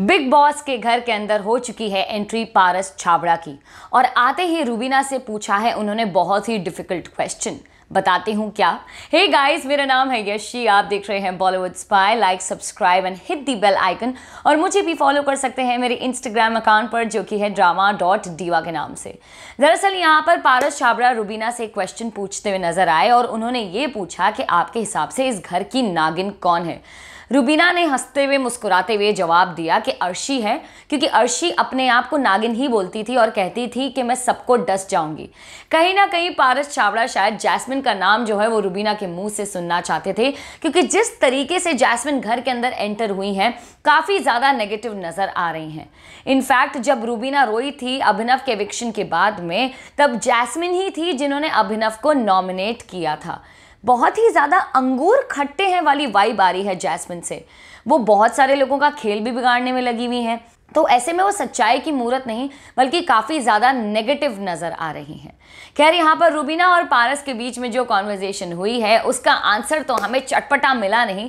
big boss के घर के अंदर हो चुकी है एंट्री पारस छाबड़ा की और आते ही रूबीना से पूछा है उन्होंने बहुत ही डिफिकल्ट क्वेश्चन बताती हूँ क्या हे hey गाइस मेरा नाम है यशी आप देख रहे हैं Bollywood spy like subscribe and hit the bell icon और मुझे भी फॉलो कर सकते हैं मेरे इंस्टाग्राम अकाउंट पर जो कि है ड्रामा डॉट डीवा के नाम से दरअसल यहाँ पर पारस छाबड़ा रूबीना से क्वेश्चन पूछते हुए नजर आए और उन्होंने ये पूछा कि आपके हिसाब से इस घर की नागिन कौन है रुबीना ने हंसते हुए मुस्कुराते हुए जवाब दिया कि अर्शी है क्योंकि अर्शी अपने आप को नागिन ही बोलती थी और कहती थी कि मैं सबको डस जाऊंगी कहीं ना कहीं पारस चावड़ा शायद जैस्मिन का नाम जो है वो रुबीना के मुंह से सुनना चाहते थे क्योंकि जिस तरीके से जैस्मिन घर के अंदर एंटर हुई हैं काफ़ी ज़्यादा नेगेटिव नज़र आ रही हैं इनफैक्ट जब रूबीना रोई थी अभिनव के एविक्शन के बाद में तब जैस्मिन ही थी जिन्होंने अभिनव को नॉमिनेट किया था बहुत ही ज़्यादा अंगूर खट्टे हैं वाली वाइब आ रही है जैस्मिन से वो बहुत सारे लोगों का खेल भी बिगाड़ने में लगी हुई हैं तो ऐसे में वो सच्चाई की मूर्त नहीं बल्कि काफ़ी ज़्यादा नेगेटिव नज़र आ रही हैं खैर यहाँ पर रूबीना और पारस के बीच में जो कॉन्वर्जेशन हुई है उसका आंसर तो हमें चटपटा मिला नहीं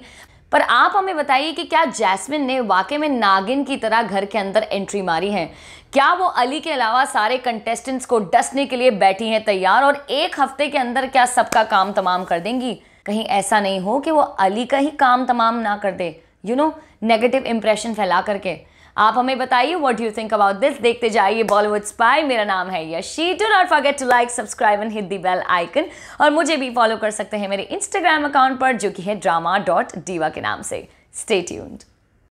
पर आप हमें बताइए कि क्या जैस्मिन ने वाकई में नागिन की तरह घर के अंदर एंट्री मारी है क्या वो अली के अलावा सारे कंटेस्टेंट्स को डसने के लिए बैठी हैं तैयार और एक हफ्ते के अंदर क्या सबका काम तमाम कर देंगी कहीं ऐसा नहीं हो कि वो अली का ही काम तमाम ना कर दे यू नो नेगेटिव इंप्रेशन फैला करके आप हमें बताइए what you think about this देखते जाइए बॉलीवुड स्पाई मेरा नाम है Yashi do not forget to like subscribe and hit the bell icon और मुझे भी फॉलो कर सकते हैं मेरे इंस्टाग्राम अकाउंट पर जो कि है ड्रामा डॉट डीवा के नाम से स्टेट्यून्ड